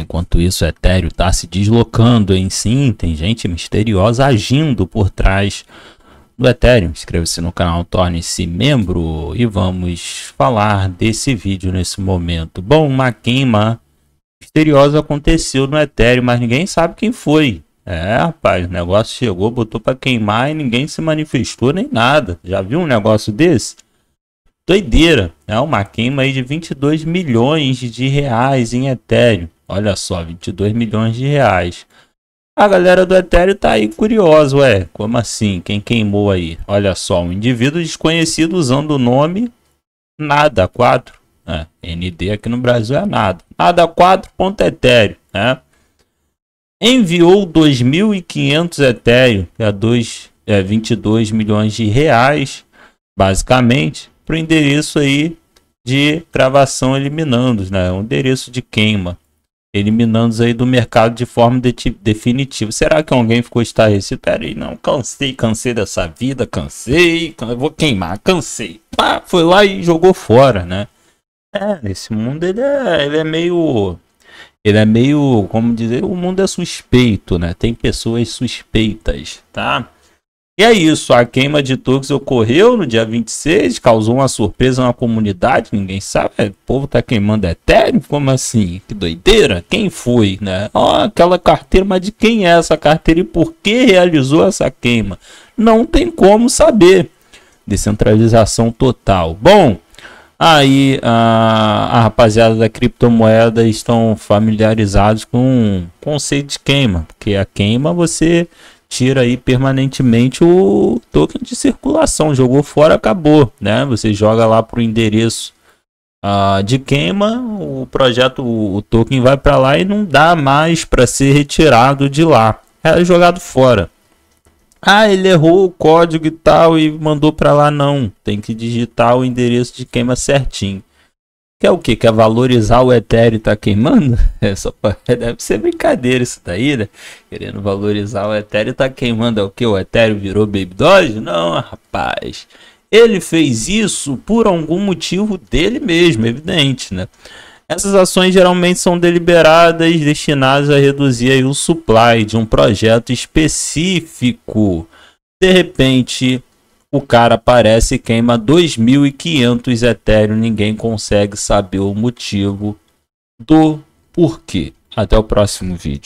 Enquanto isso, o Ethereum está se deslocando em sim. Tem gente misteriosa agindo por trás do Ethereum. Inscreva-se no canal, torne-se membro e vamos falar desse vídeo nesse momento. Bom, uma queima misteriosa aconteceu no Ethereum, mas ninguém sabe quem foi. É, rapaz, o negócio chegou, botou para queimar e ninguém se manifestou nem nada. Já viu um negócio desse? Doideira, é né? uma queima aí de 22 milhões de reais em Ethereum. Olha só, 22 milhões de reais. A galera do Ethereum tá aí curiosa, ué. Como assim? Quem queimou aí? Olha só, um indivíduo desconhecido usando o nome Nada 4. É, ND aqui no Brasil é nada. Nada 4.Ethereum, né? Enviou 2.500 Ethereum, que é, 2, é 22 milhões de reais, basicamente, para o endereço aí de gravação eliminando, né? Um endereço de queima eliminando-os aí do mercado de forma de definitiva. Será que alguém ficou estarrecido? Pera aí, não, cansei, cansei dessa vida, cansei, vou queimar, cansei. Pá, foi lá e jogou fora, né? É, esse mundo ele é, ele é meio... Ele é meio, como dizer, o mundo é suspeito, né? Tem pessoas suspeitas, tá? E é isso, a queima de Turks ocorreu no dia 26, causou uma surpresa na comunidade, ninguém sabe, é, o povo tá queimando Ethereum, como assim? Que doideira, quem foi, né? Ó, oh, aquela carteira, mas de quem é essa carteira e por que realizou essa queima? Não tem como saber. Descentralização total. Bom, aí a, a rapaziada da criptomoeda estão familiarizados com o conceito de queima, porque a queima você tira aí permanentemente o token de circulação. Jogou fora, acabou, né? Você joga lá para o endereço uh, de queima, o projeto, o, token vai para lá e não dá mais para ser retirado de lá. É jogado fora. Ah, ele errou o código e tal e mandou para lá. Não, tem que digitar o endereço de queima certinho é o que? Quer valorizar o Ethereum e tá queimando? É só pra... Deve ser brincadeira isso daí, né? Querendo valorizar o Ethereum e tá queimando. É o que? O Ethereum virou Baby Doge? Não, rapaz. Ele fez isso por algum motivo dele mesmo, evidente, né? Essas ações geralmente são deliberadas destinadas a reduzir o supply de um projeto específico. De repente, o cara aparece e queima 2.500 Ethereum. Ninguém consegue saber o motivo do porquê. Até o próximo vídeo.